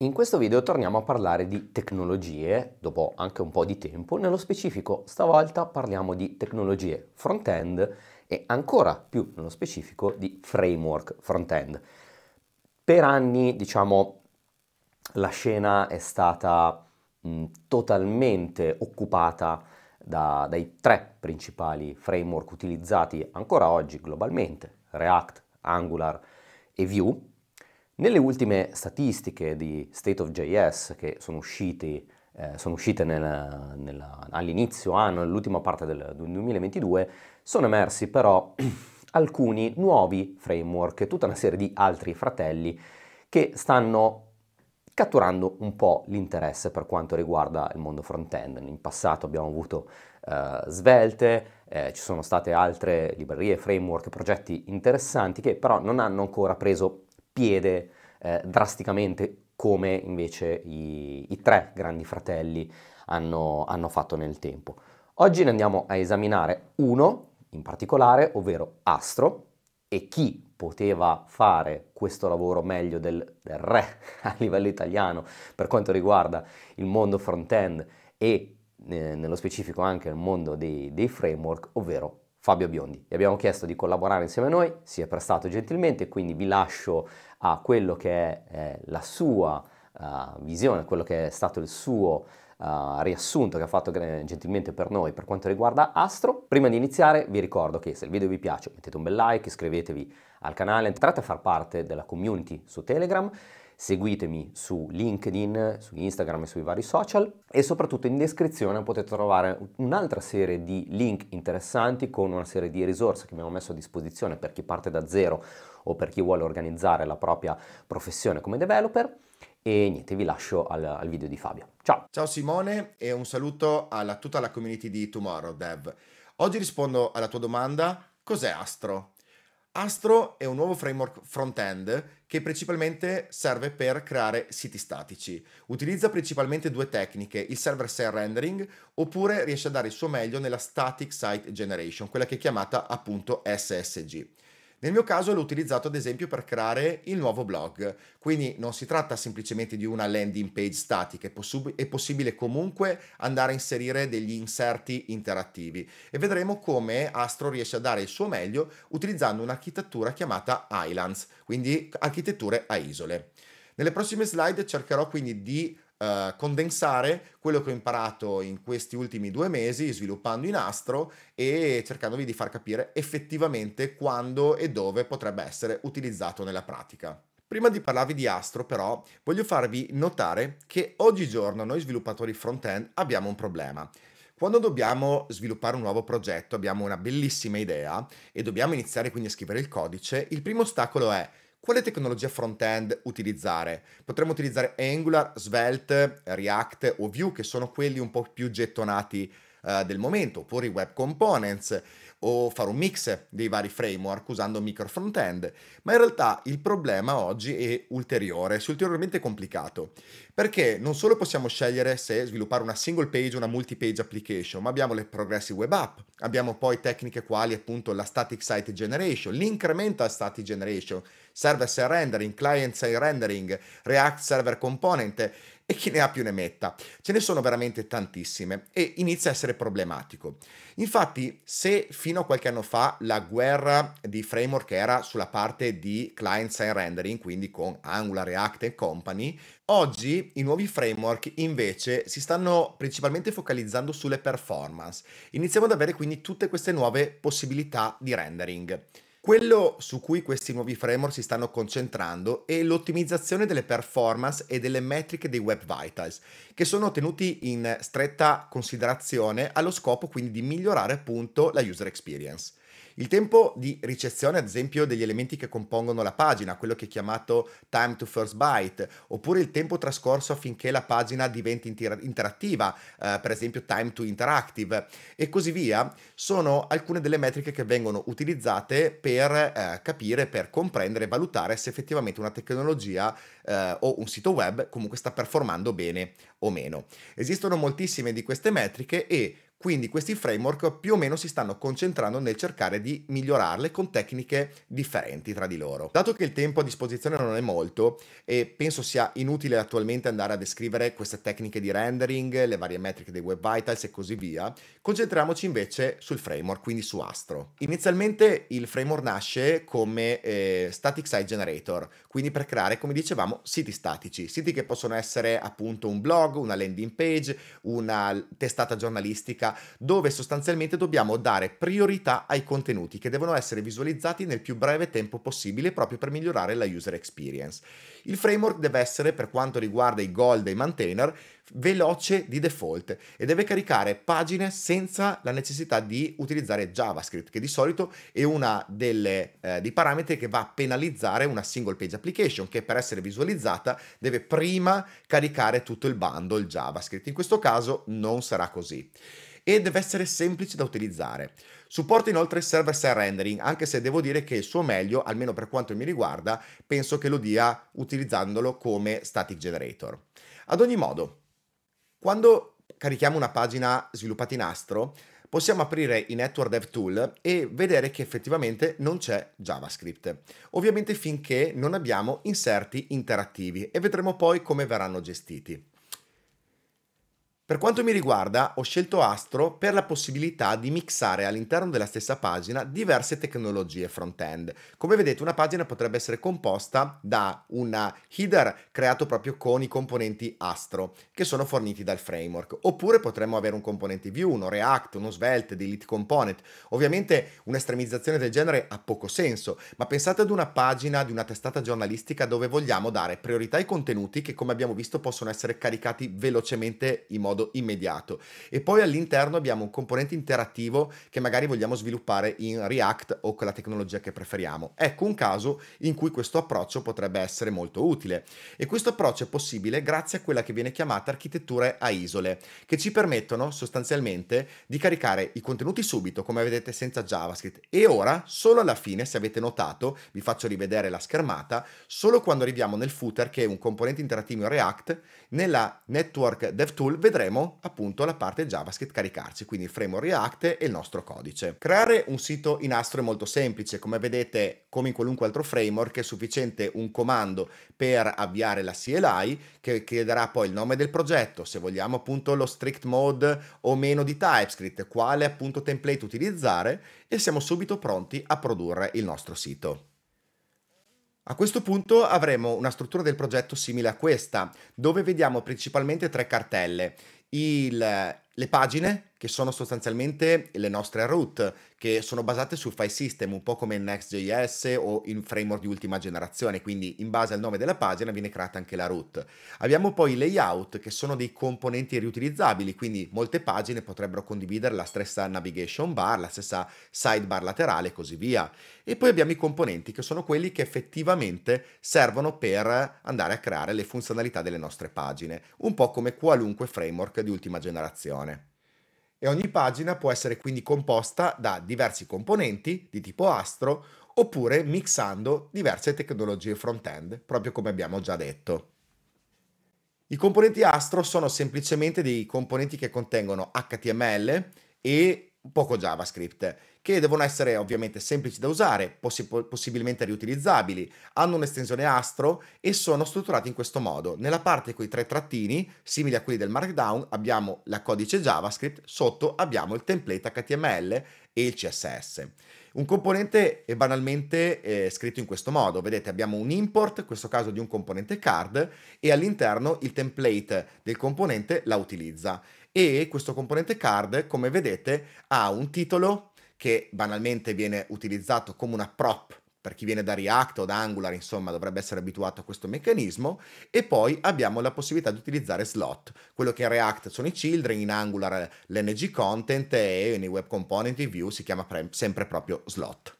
In questo video torniamo a parlare di tecnologie, dopo anche un po' di tempo, nello specifico stavolta parliamo di tecnologie front-end e ancora più nello specifico di framework front-end. Per anni, diciamo, la scena è stata mh, totalmente occupata da, dai tre principali framework utilizzati ancora oggi globalmente, React, Angular e Vue, nelle ultime statistiche di State of JS che sono, usciti, eh, sono uscite all'inizio anno, nell'ultima parte del 2022, sono emersi però alcuni nuovi framework, tutta una serie di altri fratelli che stanno catturando un po' l'interesse per quanto riguarda il mondo front-end. In passato abbiamo avuto eh, Svelte, eh, ci sono state altre librerie, framework, progetti interessanti che però non hanno ancora preso spiede eh, drasticamente come invece i, i, tre grandi fratelli hanno, hanno fatto nel tempo. Oggi ne andiamo a esaminare uno in particolare, ovvero Astro, e chi poteva fare questo lavoro meglio del, del, re a livello italiano per quanto riguarda il mondo front-end e eh, nello specifico anche il mondo dei, dei framework, ovvero Fabio Biondi. Gli abbiamo chiesto di collaborare insieme a noi, si è prestato gentilmente, quindi vi lascio a quello che è la sua uh, visione, quello che è stato il suo Uh, riassunto che ha fatto gentilmente per noi per quanto riguarda Astro. Prima di iniziare vi ricordo che se il video vi piace mettete un bel like, iscrivetevi al canale, entrate a far parte della community su Telegram seguitemi su LinkedIn, su Instagram e sui vari social e soprattutto in descrizione potete trovare un'altra serie di link interessanti con una serie di risorse che abbiamo messo a disposizione per chi parte da zero o per chi vuole organizzare la propria professione come developer. E niente, vi lascio al, al video di Fabio. Ciao! Ciao Simone e un saluto a tutta la community di Tomorrow Dev. Oggi rispondo alla tua domanda cos'è Astro? Astro è un nuovo framework front-end che principalmente serve per creare siti statici. Utilizza principalmente due tecniche, il server side rendering oppure riesce a dare il suo meglio nella static site generation, quella che è chiamata appunto SSG. Nel mio caso l'ho utilizzato ad esempio per creare il nuovo blog, quindi non si tratta semplicemente di una landing page statica, è, poss- è possibile comunque andare a inserire degli inserti interattivi e vedremo come Astro riesce a dare il suo meglio utilizzando un'architettura chiamata Islands, quindi architetture a isole. Nelle prossime slide cercherò quindi di uh, condensare quello che ho imparato in questi ultimi due mesi sviluppando in astro e cercandovi di far capire effettivamente quando e dove potrebbe essere utilizzato nella pratica. Prima di parlarvi di Astro però voglio farvi notare che oggigiorno noi sviluppatori front-end abbiamo un problema. Quando dobbiamo sviluppare un nuovo progetto, abbiamo una bellissima idea e dobbiamo iniziare quindi a scrivere il codice, il primo ostacolo è quale tecnologia front-end utilizzare. Potremmo utilizzare Angular, Svelte, React o Vue, che sono quelli un po' più gettonati uh, del momento, oppure i Web Components o fare un mix dei vari framework usando micro front-end, ma in realtà il problema oggi è ulteriore, è ulteriormente complicato, perché non solo possiamo scegliere se sviluppare una single page o una multi-page application, ma abbiamo le progressive web app, abbiamo poi tecniche quali appunto la static site generation, l'incremental static generation, server side rendering, client side rendering, React server component, e chi ne ha più ne metta. Ce ne sono veramente tantissime e inizia a essere problematico. Infatti, se fino a qualche anno fa la guerra di framework era sulla parte di client-side rendering, quindi con Angular, React e company, oggi i nuovi framework invece si stanno principalmente focalizzando sulle performance. Iniziamo ad avere quindi tutte queste nuove possibilità di rendering. Quello su cui questi nuovi framework si stanno concentrando è l'ottimizzazione delle performance e delle metriche dei Web Vitals, che sono tenuti in stretta considerazione allo scopo quindi di migliorare appunto la user experience. Il tempo di ricezione, ad esempio, degli elementi che compongono la pagina, quello che è chiamato time to first byte, oppure il tempo trascorso affinché la pagina diventi inter- interattiva, eh, per esempio time to interactive e così via, sono alcune delle metriche che vengono utilizzate per eh, capire, per comprendere e valutare se effettivamente una tecnologia eh, o un sito web comunque sta performando bene o meno. Esistono moltissime di queste metriche e quindi questi framework più o meno si stanno concentrando nel cercare di migliorarle con tecniche differenti tra di loro. Dato che il tempo a disposizione non è molto e penso sia inutile attualmente andare a descrivere queste tecniche di rendering, le varie metriche dei web vitals e così via, concentriamoci invece sul framework, quindi su Astro. Inizialmente il framework nasce come eh, static site generator, quindi per creare, come dicevamo, siti statici, siti che possono essere appunto un blog, una landing page, una testata giornalistica ricerca, dove sostanzialmente dobbiamo dare priorità ai contenuti che devono essere visualizzati nel più breve tempo possibile proprio per migliorare la user experience. Il framework deve essere, per quanto riguarda i goal dei maintainer, veloce di default e deve caricare pagine senza la necessità di utilizzare JavaScript, che di solito è uno eh, dei parametri che va a penalizzare una single page application, che per essere visualizzata deve prima caricare tutto il bando, il JavaScript. In questo caso non sarà così e deve essere semplice da utilizzare. Supporta inoltre server-side rendering, anche se devo dire che il suo meglio, almeno per quanto mi riguarda, penso che lo dia utilizzandolo come static generator. Ad ogni modo, quando carichiamo una pagina sviluppata in Astro, possiamo aprire i Network Dev Tool e vedere che effettivamente non c'è JavaScript. Ovviamente finché non abbiamo inserti interattivi e vedremo poi come verranno gestiti. Per quanto mi riguarda, ho scelto Astro per la possibilità di mixare all'interno della stessa pagina diverse tecnologie front-end. Come vedete, una pagina potrebbe essere composta da un header creato proprio con i componenti Astro, che sono forniti dal framework, oppure potremmo avere un componente View, uno React, uno Svelte, Delete Component. Ovviamente un'estremizzazione del genere ha poco senso, ma pensate ad una pagina di una testata giornalistica dove vogliamo dare priorità ai contenuti che, come abbiamo visto, possono essere caricati velocemente in modo modo immediato. E poi all'interno abbiamo un componente interattivo che magari vogliamo sviluppare in React o con la tecnologia che preferiamo. Ecco un caso in cui questo approccio potrebbe essere molto utile. E questo approccio è possibile grazie a quella che viene chiamata architetture a isole, che ci permettono sostanzialmente di caricare i contenuti subito, come vedete, senza JavaScript. E ora, solo alla fine, se avete notato, vi faccio rivedere la schermata, solo quando arriviamo nel footer, che è un componente interattivo in React, nella network DevTool vedremo vedremo appunto la parte JavaScript caricarci, quindi il framework React e il nostro codice. Creare un sito in Astro è molto semplice, come vedete come in qualunque altro framework è sufficiente un comando per avviare la CLI che chiederà poi il nome del progetto, se vogliamo appunto lo strict mode o meno di TypeScript, quale appunto template utilizzare e siamo subito pronti a produrre il nostro sito. A questo punto avremo una struttura del progetto simile a questa, dove vediamo principalmente tre cartelle il, le pagine che sono sostanzialmente le nostre root, che sono basate sul file system, un po' come in Next.js o in framework di ultima generazione, quindi in base al nome della pagina viene creata anche la root. Abbiamo poi i layout, che sono dei componenti riutilizzabili, quindi molte pagine potrebbero condividere la stessa navigation bar, la stessa sidebar laterale e così via. E poi abbiamo i componenti, che sono quelli che effettivamente servono per andare a creare le funzionalità delle nostre pagine, un po' come qualunque framework di ultima generazione. E ogni pagina può essere quindi composta da diversi componenti di tipo astro oppure mixando diverse tecnologie front-end, proprio come abbiamo già detto. I componenti astro sono semplicemente dei componenti che contengono HTML e poco JavaScript, che devono essere ovviamente semplici da usare, possi- possibilmente riutilizzabili, hanno un'estensione astro e sono strutturati in questo modo. Nella parte con i tre trattini, simili a quelli del Markdown, abbiamo la codice JavaScript, sotto abbiamo il template HTML e il CSS. Un componente è banalmente eh, scritto in questo modo, vedete abbiamo un import, in questo caso di un componente card, e all'interno il template del componente la utilizza e questo componente card, come vedete, ha un titolo che banalmente viene utilizzato come una prop per chi viene da React o da Angular, insomma, dovrebbe essere abituato a questo meccanismo. E poi abbiamo la possibilità di utilizzare slot, quello che in React sono i children, in Angular l'ng content e nei web component in view si chiama sempre proprio slot.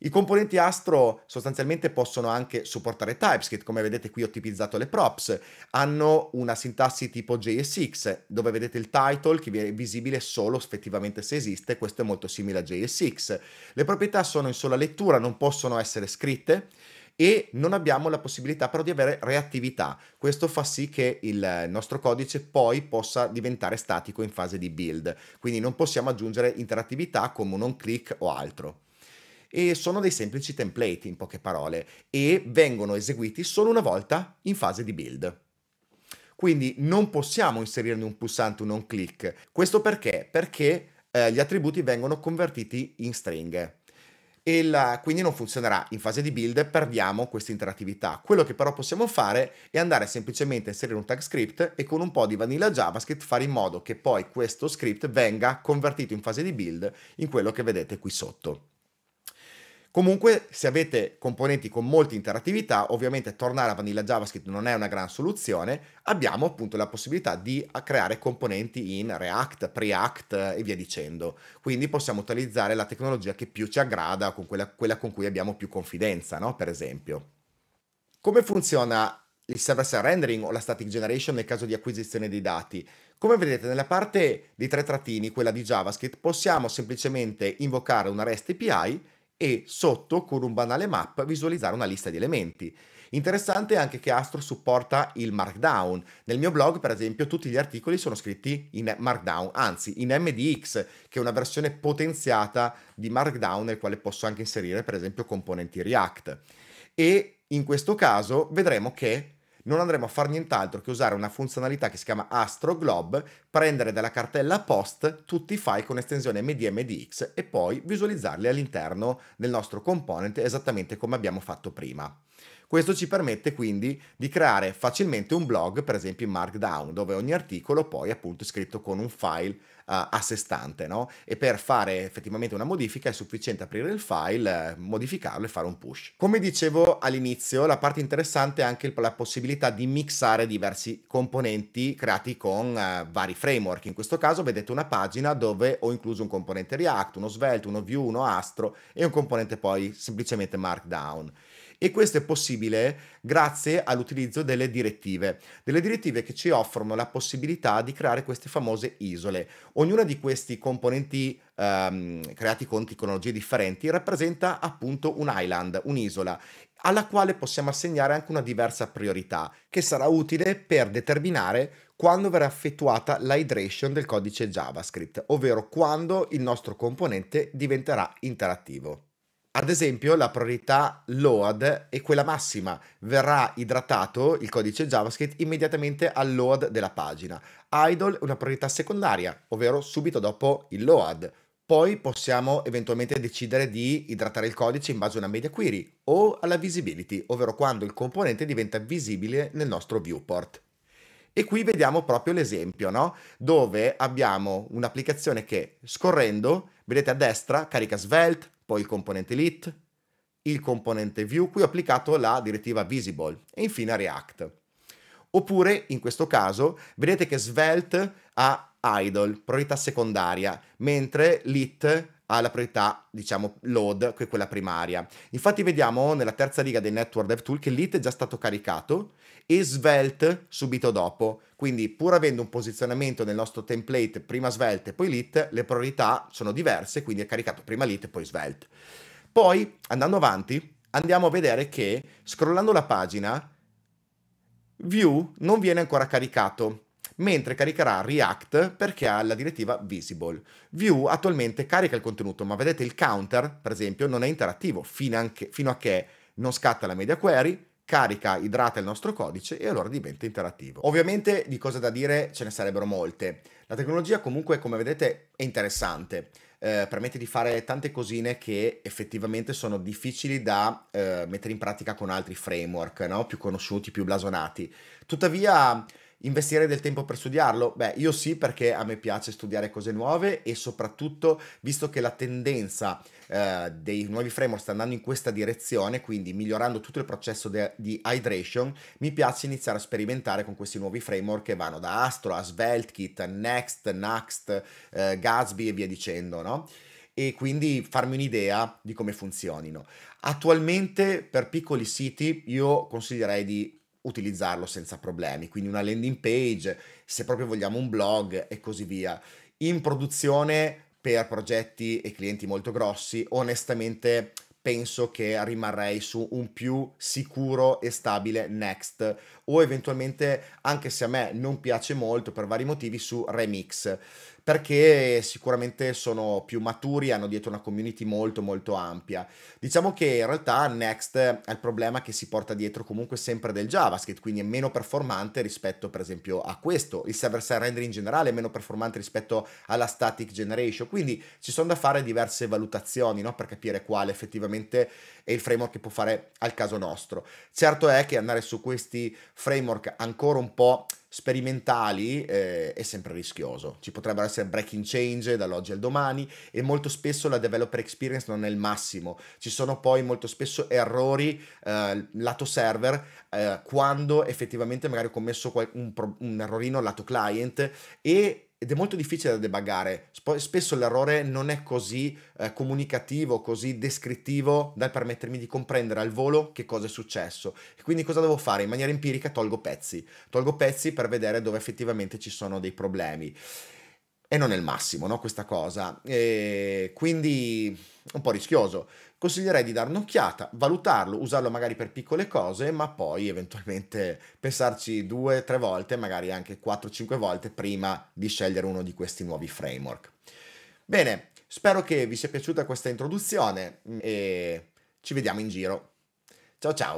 I componenti Astro sostanzialmente possono anche supportare TypeScript, come vedete qui ho tipizzato le props, hanno una sintassi tipo JSX, dove vedete il title che viene visibile solo effettivamente se esiste, questo è molto simile a JSX. Le proprietà sono in sola lettura, non possono essere scritte e non abbiamo la possibilità però di avere reattività. Questo fa sì che il nostro codice poi possa diventare statico in fase di build, quindi non possiamo aggiungere interattività come un on click o altro e sono dei semplici template in poche parole e vengono eseguiti solo una volta in fase di build. Quindi non possiamo inserirne un pulsante un on click. Questo perché? Perché eh, gli attributi vengono convertiti in stringhe. E la, quindi non funzionerà in fase di build, perdiamo questa interattività. Quello che però possiamo fare è andare semplicemente a inserire un tag script e con un po' di vanilla JavaScript fare in modo che poi questo script venga convertito in fase di build in quello che vedete qui sotto. Comunque, se avete componenti con molta interattività, ovviamente tornare a Vanilla JavaScript non è una gran soluzione, abbiamo appunto la possibilità di ah, creare componenti in React, Preact e via dicendo. Quindi possiamo utilizzare la tecnologia che più ci aggrada, con quella, quella con cui abbiamo più confidenza, no? per esempio. Come funziona il server-side rendering o la static generation nel caso di acquisizione dei dati? Come vedete nella parte dei tre trattini, quella di JavaScript, possiamo semplicemente invocare una REST API e sotto con un banale map visualizzare una lista di elementi. Interessante anche che Astro supporta il Markdown. Nel mio blog, per esempio, tutti gli articoli sono scritti in Markdown, anzi in MDX, che è una versione potenziata di Markdown nel quale posso anche inserire, per esempio, componenti React. E in questo caso vedremo che non andremo a fare nient'altro che usare una funzionalità che si chiama Astro Globe, prendere dalla cartella post tutti i file con estensione MDMDX e poi visualizzarli all'interno del nostro component esattamente come abbiamo fatto prima. Questo ci permette quindi di creare facilmente un blog, per esempio in Markdown, dove ogni articolo poi appunto è scritto con un file uh, a sé stante, no? E per fare effettivamente una modifica è sufficiente aprire il file, modificarlo e fare un push. Come dicevo all'inizio, la parte interessante è anche la possibilità di mixare diversi componenti creati con uh, vari framework. In questo caso vedete una pagina dove ho incluso un componente React, uno Svelte, uno Vue, uno Astro e un componente poi semplicemente Markdown e questo è possibile grazie all'utilizzo delle direttive, delle direttive che ci offrono la possibilità di creare queste famose isole. Ognuna di questi componenti ehm, creati con tecnologie differenti rappresenta appunto un island, un'isola alla quale possiamo assegnare anche una diversa priorità, che sarà utile per determinare quando verrà effettuata l'hydration del codice JavaScript, ovvero quando il nostro componente diventerà interattivo. Ad esempio, la priorità load è quella massima, verrà idratato il codice JavaScript immediatamente al load della pagina. Idle è una priorità secondaria, ovvero subito dopo il load. Poi possiamo eventualmente decidere di idratare il codice in base a una media query o alla visibility, ovvero quando il componente diventa visibile nel nostro viewport. E qui vediamo proprio l'esempio, no? Dove abbiamo un'applicazione che scorrendo, vedete a destra, carica Svelte, poi il componente lit, il componente View, qui ho applicato la direttiva Visible e infine React. Oppure, in questo caso, vedete che Svelte ha idle, priorità secondaria, mentre Lit ha la priorità, diciamo, load, che è quella primaria. Infatti vediamo nella terza riga del network DevTool che l'it è già stato caricato e Svelte subito dopo. Quindi pur avendo un posizionamento nel nostro template prima Svelte e poi l'it, le priorità sono diverse, quindi è caricato prima l'it e poi Svelte. Poi, andando avanti, andiamo a vedere che, scrollando la pagina, View non viene ancora caricato mentre caricherà React perché ha la direttiva Visible. Vue attualmente carica il contenuto, ma vedete il counter, per esempio, non è interattivo fino a che non scatta la media query, carica, idrata il nostro codice e allora diventa interattivo. Ovviamente di cose da dire ce ne sarebbero molte. La tecnologia comunque, come vedete, è interessante. Eh, permette di fare tante cosine che effettivamente sono difficili da eh, mettere in pratica con altri framework, no? più conosciuti, più blasonati. Tuttavia Investire del tempo per studiarlo? Beh, io sì perché a me piace studiare cose nuove e soprattutto visto che la tendenza eh, dei nuovi framework sta andando in questa direzione, quindi migliorando tutto il processo de- di hydration, mi piace iniziare a sperimentare con questi nuovi framework che vanno da Astro a SvelteKit, Next, Next, eh, Gatsby e via dicendo, no? e quindi farmi un'idea di come funzionino. Attualmente per piccoli siti io consiglierei di utilizzarlo senza problemi, quindi una landing page, se proprio vogliamo un blog e così via. In produzione per progetti e clienti molto grossi, onestamente penso che rimarrei su un più sicuro e stabile Next o eventualmente anche se a me non piace molto per vari motivi su Remix perché sicuramente sono più maturi, hanno dietro una community molto molto ampia. Diciamo che in realtà Next è il problema che si porta dietro comunque sempre del JavaScript, quindi è meno performante rispetto per esempio a questo, il server side rendering in generale è meno performante rispetto alla static generation, quindi ci sono da fare diverse valutazioni no? per capire quale effettivamente è il framework che può fare al caso nostro. Certo è che andare su questi framework ancora un po' sperimentali eh, è sempre rischioso. Ci potrebbero essere breaking change dall'oggi al domani e molto spesso la developer experience non è il massimo. Ci sono poi molto spesso errori eh, lato server eh, quando effettivamente magari ho commesso un, un errorino lato client e ed è molto difficile da debuggare. Spesso l'errore non è così eh, comunicativo, così descrittivo da permettermi di comprendere al volo che cosa è successo. E quindi cosa devo fare? In maniera empirica tolgo pezzi. Tolgo pezzi per vedere dove effettivamente ci sono dei problemi e non è il massimo, no? Questa cosa. E quindi un po' rischioso. Consiglierei di dare un'occhiata, valutarlo, usarlo magari per piccole cose, ma poi eventualmente pensarci due, tre volte, magari anche 4-5 volte prima di scegliere uno di questi nuovi framework. Bene, spero che vi sia piaciuta questa introduzione mm, e ci vediamo in giro. Ciao ciao!